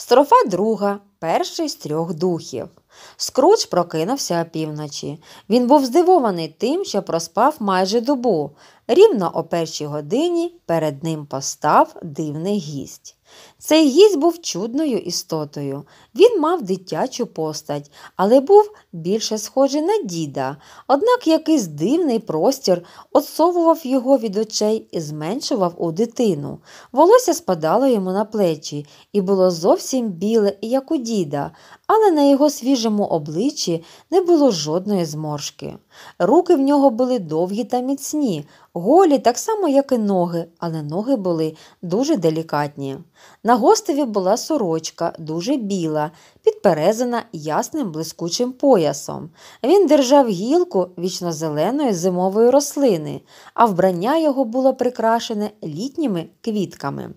Строфа друга, перший з трьох духів. Скруч прокинувся опівночі. Він був здивований тим, що проспав майже добу. Рівно о першій годині перед ним постав дивний гість. Цей гість був чудною істотою. Він мав дитячу постать, але був більше схожий на діда, однак якийсь дивний простір отсовував його від очей і зменшував у дитину. Волосся спадало йому на плечі і було зовсім біле, як у діда, але на його свіжому обличчі не було жодної зморшки. Руки в нього були довгі та міцні, голі так само, як і ноги, але ноги були дуже делікатні. На гостеві була сорочка, дуже біла, підперезана ясним блискучим поясом. Він держав гілку вічно зеленої зимової рослини, а вбрання його було прикрашене літніми квітками.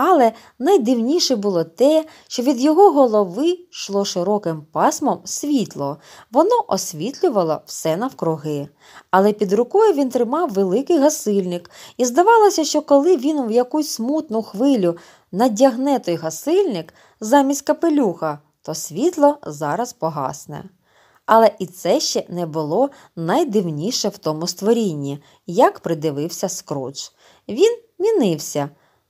Але найдивніше було те, що від його голови йшло широким пасмом світло, воно освітлювало все навкруги. Але під рукою він тримав великий гасильник, і здавалося, що коли він в якусь смутну хвилю надягне той гасильник замість капелюха, то світло зараз погасне. Але і це ще не було найдивніше в тому створінні, як придивився Скрудж. Він мінився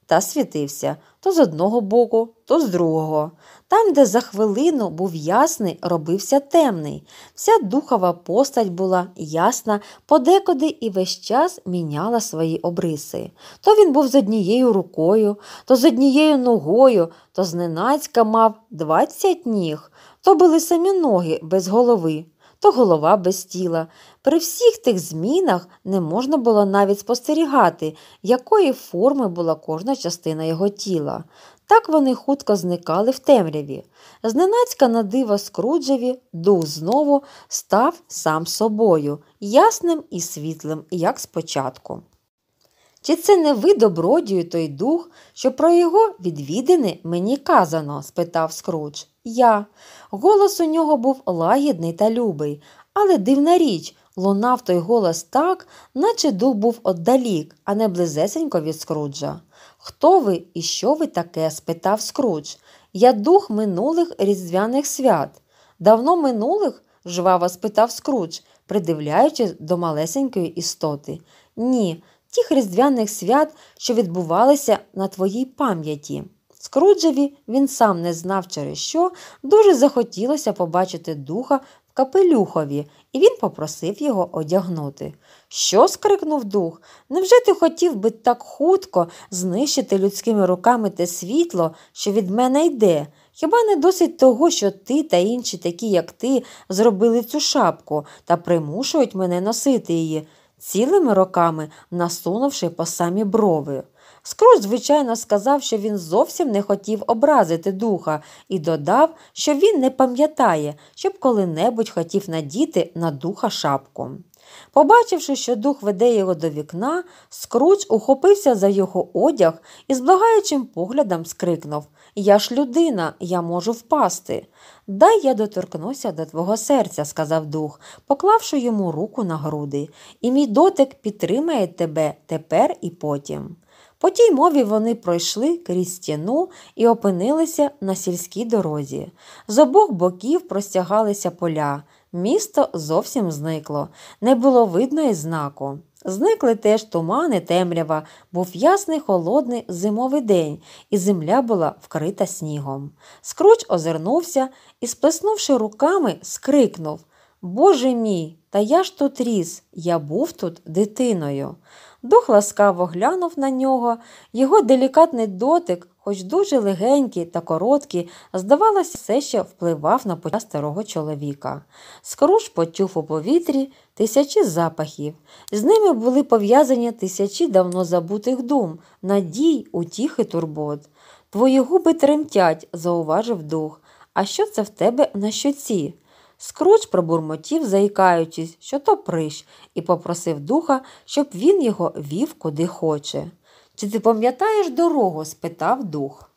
та світився то з одного боку, то з другого. Там, де за хвилину був ясний, робився темний. Вся духова постать була ясна, подекуди і весь час міняла свої обриси. То він був з однією рукою, то з однією ногою, то зненацька мав двадцять ніг, то були самі ноги без голови то голова без тіла. При всіх тих змінах не можна було навіть спостерігати, якої форми була кожна частина його тіла. Так вони хутко зникали в темряві. Зненацька на диво Скруджеві дух знову став сам собою, ясним і світлим, як спочатку. Чи це не ви добродію той дух, що про його відвідини мені казано? спитав Скруч. Я. Голос у нього був лагідний та любий, але дивна річ, лунав той голос так, наче дух був отдалік, а не близесенько від Скруджа. Хто ви і що ви таке? спитав Скрудж. Я дух минулих різдвяних свят. Давно минулих? жваво спитав Скрудж, придивляючись до малесенької істоти. Ні, тих різдвяних свят, що відбувалися на твоїй пам'яті. Скруджеві він сам не знав, через що дуже захотілося побачити духа в капелюхові, і він попросив його одягнути. Що? скрикнув дух. Невже ти хотів би так хутко знищити людськими руками те світло, що від мене йде? Хіба не досить того, що ти та інші, такі, як ти, зробили цю шапку та примушують мене носити її? цілими роками насунувши по самі брови. Скруч, звичайно, сказав, що він зовсім не хотів образити духа і додав, що він не пам'ятає, щоб коли-небудь хотів надіти на духа шапку. Побачивши, що дух веде його до вікна, Скруч ухопився за його одяг і з благаючим поглядом скрикнув я ж людина, я можу впасти. Дай я доторкнуся до твого серця, сказав дух, поклавши йому руку на груди, і мій дотик підтримає тебе тепер і потім. По тій мові вони пройшли крізь стіну і опинилися на сільській дорозі. З обох боків простягалися поля, місто зовсім зникло, не було видно і знаку. Зникли теж тумани темрява, був ясний холодний зимовий день, і земля була вкрита снігом. Скруч озирнувся і, сплеснувши руками, скрикнув Боже мій, та я ж тут ріс, я був тут дитиною. Дух ласкаво глянув на нього, його делікатний дотик хоч дуже легенький та короткий, здавалося, все ще впливав на почуття старого чоловіка. Скоруш почув у повітрі тисячі запахів, з ними були пов'язані тисячі давно забутих дум, надій, утіхи турбот. Твої губи тремтять, зауважив дух. А що це в тебе на щоці? Скруч пробурмотів, заїкаючись, що то прищ, і попросив духа, щоб він його вів куди хоче. Чи ти пам'ятаєш дорогу? спитав дух.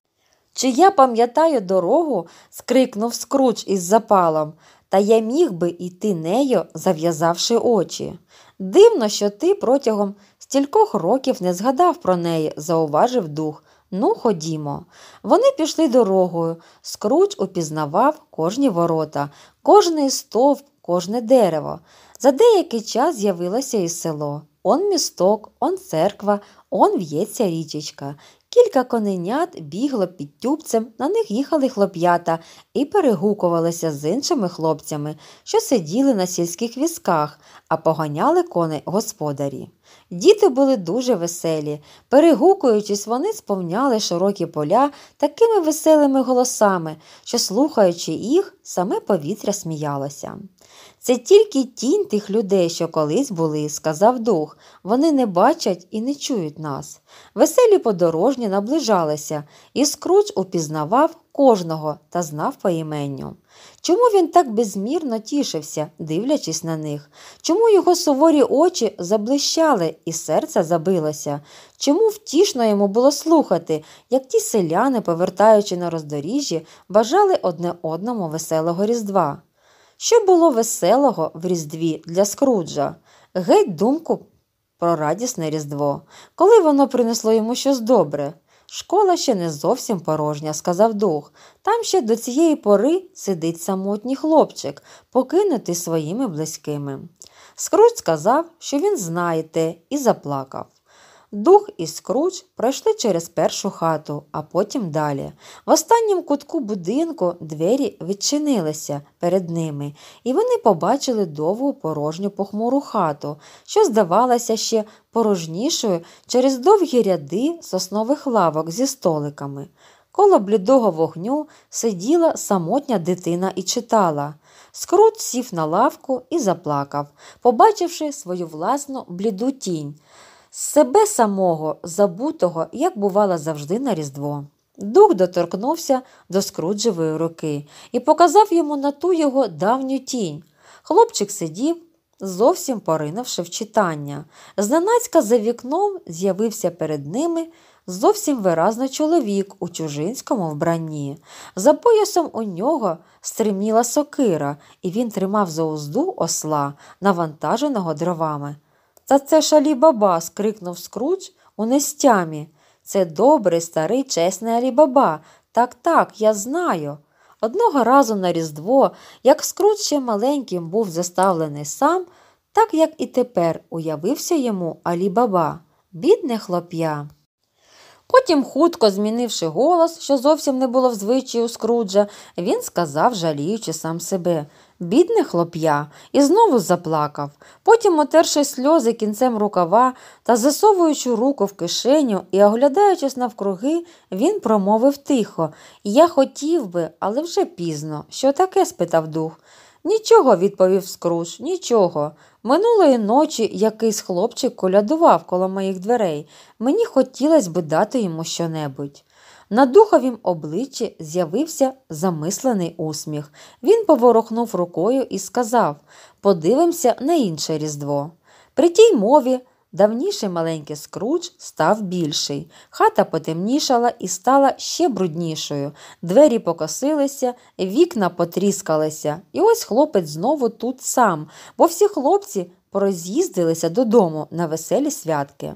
Чи я пам'ятаю дорогу? скрикнув скруч із запалом, та я міг би йти нею, зав'язавши очі. Дивно, що ти протягом стількох років не згадав про неї, зауважив дух. Ну, ходімо. Вони пішли дорогою. Скруч упізнавав кожні ворота, кожний стовп, кожне дерево. За деякий час з'явилося і село. Он місток, он церква, он в'ється річечка. Кілька коненят бігло під тюбцем, на них їхали хлоп'ята і перегукувалися з іншими хлопцями, що сиділи на сільських візках, а поганяли коней господарі. Діти були дуже веселі. Перегукуючись, вони сповняли широкі поля такими веселими голосами, що, слухаючи їх, саме повітря сміялося. Це тільки тінь тих людей, що колись були, сказав дух. Вони не бачать і не чують нас. Веселі подорожні наближалися, і Скруч упізнавав кожного та знав по іменню. Чому він так безмірно тішився, дивлячись на них? Чому його суворі очі заблищали і серце забилося? Чому втішно йому було слухати, як ті селяни, повертаючи на роздоріжжі, бажали одне одному веселого різдва? Що було веселого в Різдві для Скруджа? Геть думку про радісне Різдво, коли воно принесло йому щось добре. Школа ще не зовсім порожня, сказав дух. Там ще до цієї пори сидить самотній хлопчик, покинутий своїми близькими. Скрудж сказав, що він знає те, і заплакав. Дух і скруч пройшли через першу хату, а потім далі. В останньому кутку будинку двері відчинилися перед ними, і вони побачили довгу порожню похмуру хату, що здавалася ще порожнішою через довгі ряди соснових лавок зі столиками. Коло блідого вогню сиділа самотня дитина і читала. Скрут сів на лавку і заплакав, побачивши свою власну бліду тінь себе самого забутого, як бувало завжди на Різдво. Дух доторкнувся до скруджевої руки і показав йому на ту його давню тінь. Хлопчик сидів, зовсім поринувши в читання. Зненацька за вікном з'явився перед ними зовсім виразно чоловік у чужинському вбранні. За поясом у нього стриміла сокира, і він тримав за узду осла, навантаженого дровами. Та це ж Алібаба. скрикнув скруч у нестямі. Це добрий, старий, чесний Алібаба. Так, так, я знаю. Одного разу на Різдво, як Скрудж ще маленьким був заставлений сам, так як і тепер уявився йому Алібаба, бідне хлоп'я. Потім, хутко змінивши голос, що зовсім не було в у Скруджа, він сказав, жаліючи сам себе Бідне хлоп'я і знову заплакав, потім, отерши сльози кінцем рукава та засовуючи руку в кишеню і оглядаючись навкруги, він промовив тихо Я хотів би, але вже пізно. Що таке? спитав дух. Нічого, відповів Скруш, нічого. Минулої ночі якийсь хлопчик колядував коло моїх дверей. Мені хотілося би дати йому щонебудь. На духовім обличчі з'явився замислений усміх. Він поворохнув рукою і сказав подивимося на інше різдво. При тій мові давніший маленький скруч став більший, хата потемнішала і стала ще бруднішою. Двері покосилися, вікна потріскалися. І ось хлопець знову тут сам, бо всі хлопці. Пороз'їздилися додому на веселі святки.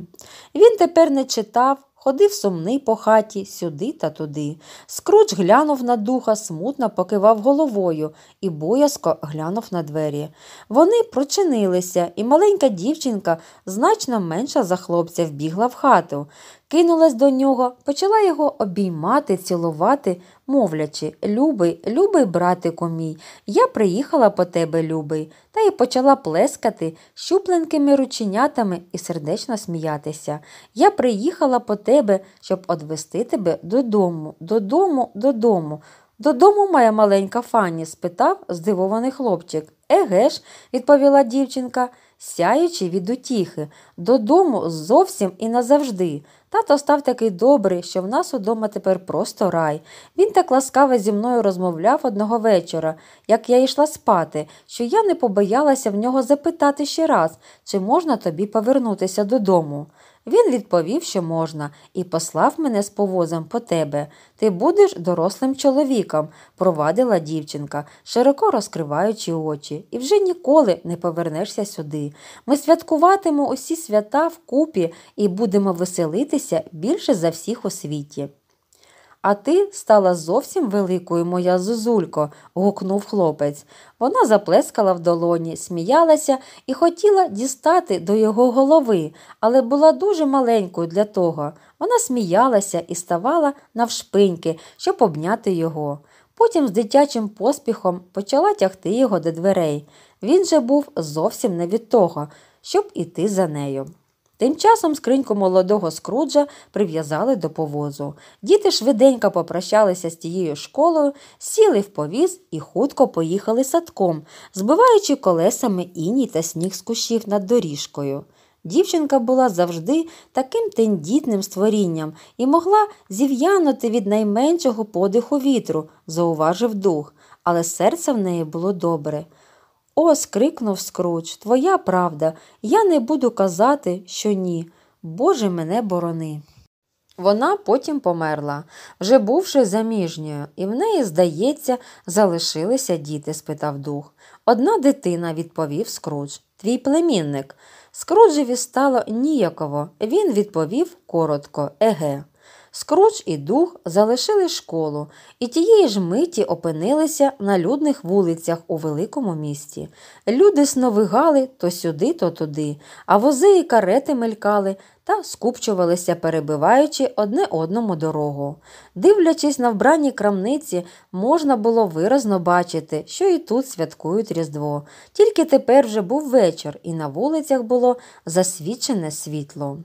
Він тепер не читав, ходив сумний по хаті сюди та туди. Скруч глянув на духа, смутно покивав головою і боязко глянув на двері. Вони прочинилися, і маленька дівчинка значно менша за хлопця вбігла в хату кинулась до нього, почала його обіймати, цілувати, мовлячи Любий, любий, братику мій, я приїхала по тебе, любий, та й почала плескати щупленькими рученятами і сердечно сміятися. Я приїхала по тебе, щоб одвести тебе додому, додому, додому. Додому моя маленька Фанні? спитав здивований хлопчик. Еге ж, відповіла дівчинка сяючи від утіхи, додому зовсім і назавжди. Тато став такий добрий, що в нас удома тепер просто рай. Він так ласкаво зі мною розмовляв одного вечора, як я йшла спати, що я не побоялася в нього запитати ще раз, чи можна тобі повернутися додому. Він відповів, що можна, і послав мене з повозом по тебе. Ти будеш дорослим чоловіком, провадила дівчинка, широко розкриваючи очі, і вже ніколи не повернешся сюди. Ми святкуватимо усі свята вкупі і будемо веселитися більше за всіх у світі. А ти стала зовсім великою, моя зозулько, гукнув хлопець. Вона заплескала в долоні, сміялася і хотіла дістати до його голови, але була дуже маленькою для того. Вона сміялася і ставала навшпиньки, щоб обняти його. Потім з дитячим поспіхом почала тягти його до дверей. Він же був зовсім не від того, щоб іти за нею. Тим часом скриньку молодого скруджа прив'язали до повозу. Діти швиденько попрощалися з тією школою, сіли в повіз і хутко поїхали садком, збиваючи колесами іній та сніг з кущів над доріжкою. Дівчинка була завжди таким тендітним створінням і могла зів'янути від найменшого подиху вітру, зауважив дух, але серце в неї було добре. Ось крикнув скруч, твоя правда, я не буду казати, що ні. Боже мене борони. Вона потім померла, вже бувши заміжньою, і в неї, здається, залишилися діти? спитав дух. Одна дитина, відповів скруч. Твій племінник. Скруджеві стало ніяково. Він відповів коротко, еге. Скрудж і дух залишили школу і тієї ж миті опинилися на людних вулицях у великому місті. Люди сновигали то сюди, то туди, а вози і карети мелькали, та скупчувалися, перебиваючи одне одному дорогу. Дивлячись на вбранні крамниці, можна було виразно бачити, що і тут святкують Різдво. Тільки тепер вже був вечір, і на вулицях було засвічене світло.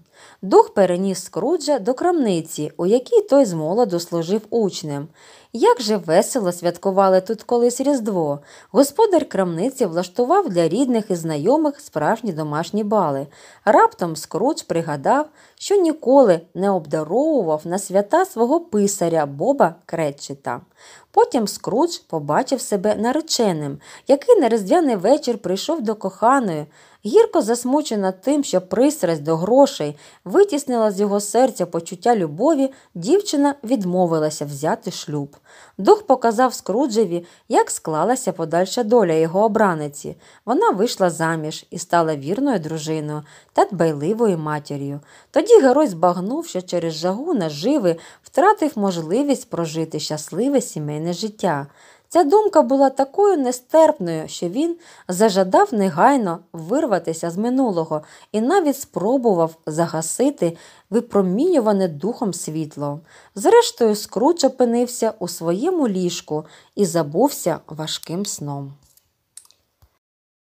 Дух переніс Скруджа до крамниці, у якій той з молоду служив учнем. Як же весело святкували тут колись Різдво. Господар крамниці влаштував для рідних і знайомих справжні домашні бали. Раптом Скрудж пригадав, що ніколи не обдаровував на свята свого писаря Боба Кречета. Потім Скрудж побачив себе нареченим, який на різдвяний вечір прийшов до коханої, гірко засмучена тим, що пристрасть до грошей витіснила з його серця почуття любові, дівчина відмовилася взяти шлюб. Дух показав Скруджеві, як склалася подальша доля його обраниці. Вона вийшла заміж і стала вірною дружиною та дбайливою матір'ю. Тоді тоді герой збагнув, що через жагу наживи втратив можливість прожити щасливе сімейне життя. Ця думка була такою нестерпною, що він зажадав негайно вирватися з минулого і навіть спробував загасити випромінюване духом світло. Зрештою, скруч опинився у своєму ліжку і забувся важким сном.